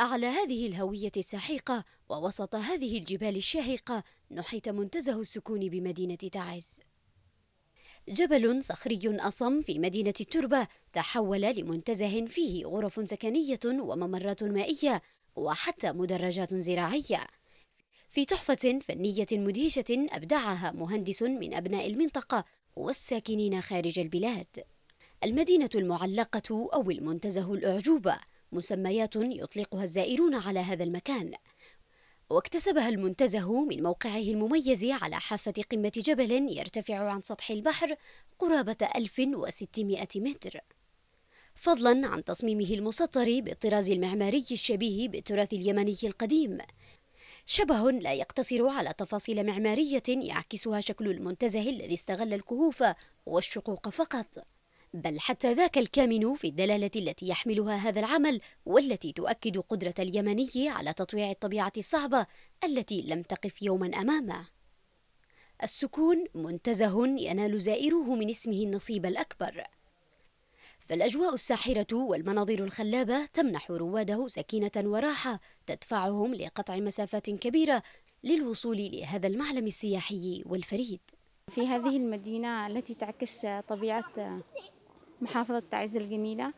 أعلى هذه الهوية السحيقة ووسط هذه الجبال الشاهقة نحيت منتزه السكون بمدينة تعز جبل صخري أصم في مدينة التربة تحول لمنتزه فيه غرف سكنية وممرات مائية وحتى مدرجات زراعية في تحفة فنية مدهشة أبدعها مهندس من أبناء المنطقة والساكنين خارج البلاد المدينة المعلقة أو المنتزه الأعجوبة مسميات يطلقها الزائرون على هذا المكان واكتسبها المنتزه من موقعه المميز على حافة قمة جبل يرتفع عن سطح البحر قرابة 1600 متر فضلا عن تصميمه المسطر بالطراز المعماري الشبيه بالتراث اليمني القديم شبه لا يقتصر على تفاصيل معمارية يعكسها شكل المنتزه الذي استغل الكهوف والشقوق فقط بل حتى ذاك الكامن في الدلالة التي يحملها هذا العمل والتي تؤكد قدرة اليمني على تطويع الطبيعة الصعبة التي لم تقف يوما أمامه السكون منتزه ينال زائره من اسمه النصيب الأكبر فالأجواء الساحرة والمناظر الخلابة تمنح رواده سكينة وراحة تدفعهم لقطع مسافات كبيرة للوصول لهذا المعلم السياحي والفريد في هذه المدينة التي تعكس طبيعة محافظة تعز الجميلة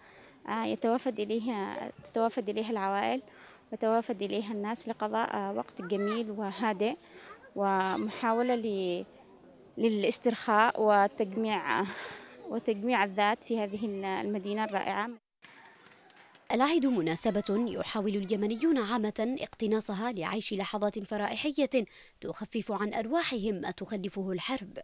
آه، يتوافد إليها تتوافد إليها العوائل وتوافد إليها الناس لقضاء آه، وقت جميل وهادئ ومحاولة للاسترخاء وتجميع وتجميع الذات في هذه المدينة الرائعة العيد مناسبة يحاول اليمنيون عامة اقتناصها لعيش لحظات فرائحية تخفف عن أرواحهم ما تخلفه الحرب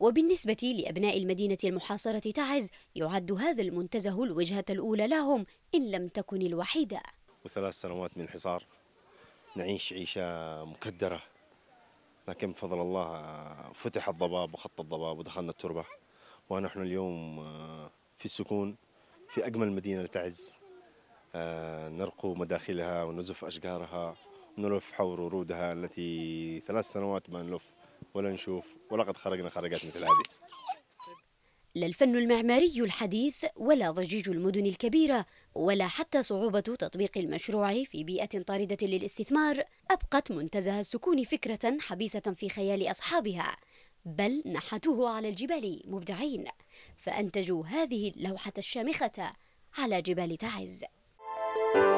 وبالنسبة لأبناء المدينة المحاصرة تعز يعد هذا المنتزه الوجهة الأولى لهم إن لم تكن الوحيدة وثلاث سنوات من حصار نعيش عيشة مكدرة لكن بفضل الله آه، فتح الضباب وخط الضباب ودخلنا التربة ونحن اليوم آه، في السكون في أجمل مدينة تعز آه، نرقو مداخلها ونزف أشجارها ونلف حول ورودها التي ثلاث سنوات ما نلف ولا نشوف ولقد خرجنا خرجات مثل هذه لا الفن المعماري الحديث ولا ضجيج المدن الكبيرة ولا حتى صعوبة تطبيق المشروع في بيئة طاردة للاستثمار أبقت منتزه السكون فكرة حبيسة في خيال أصحابها بل نحتوه على الجبال مبدعين فأنتجوا هذه اللوحة الشامخة على جبال تعز